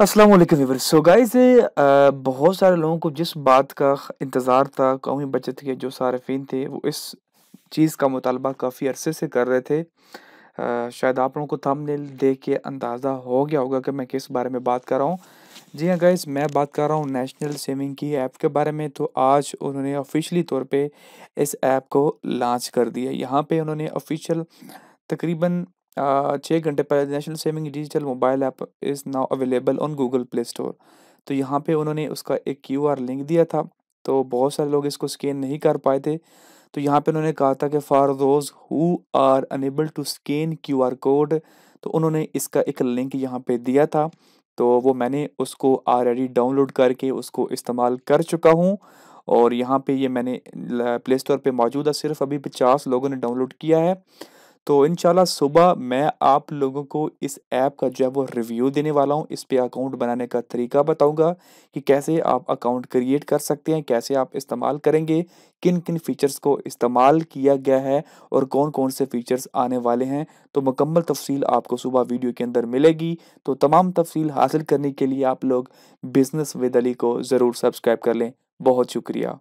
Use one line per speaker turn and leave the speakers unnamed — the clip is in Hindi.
अस्सलाम वालेकुम वीवर सो गाइस बहुत सारे लोगों को जिस बात का इंतज़ार था कौमी बचत के जो सार्फिन थे वो इस चीज़ का मुतालबा काफ़ी अरसे से कर रहे थे आ, शायद आप लोगों को थंबनेल देख के अंदाज़ा हो गया होगा कि मैं किस बारे में बात कर रहा हूँ जी हाँ गाइज मैं बात कर रहा हूँ नेशनल सेविंग की ऐप के बारे में तो आज उन्होंने ऑफिशली तौर पे इस ऐप को लॉन्च कर दिया यहाँ पे उन्होंने ऑफिशियल तकरीबन Uh, छः घंटे पहले national saving digital mobile app is now available on Google Play Store तो यहाँ पे उन्होंने उसका एक क्यू आर लिंक दिया था तो बहुत सारे लोग इसको स्कैन नहीं कर पाए थे तो यहाँ पे उन्होंने कहा था कि for those who are unable to scan Q R code तो उन्होंने इसका एक लिंक यहाँ पे दिया था तो वो मैंने उसको ऑलरेडी डाउनलोड करके उसको इस्तेमाल कर चुका हूँ और यहाँ पे ये मैंने प्ले स्टोर पर मौजूद है सिर्फ अभी पचास लोगों ने डाउनलोड किया है तो इन सुबह मैं आप लोगों को इस ऐप का जो है वो रिव्यू देने वाला हूँ इस पर अकाउंट बनाने का तरीका बताऊँगा कि कैसे आप अकाउंट क्रिएट कर सकते हैं कैसे आप इस्तेमाल करेंगे किन किन फीचर्स को इस्तेमाल किया गया है और कौन कौन से फीचर्स आने वाले हैं तो मुकम्मल तफसील आपको सुबह वीडियो के अंदर मिलेगी तो तमाम तफसील हासिल करने के लिए आप लोग बिज़नेस विद अली को ज़रूर सब्सक्राइब कर लें बहुत शुक्रिया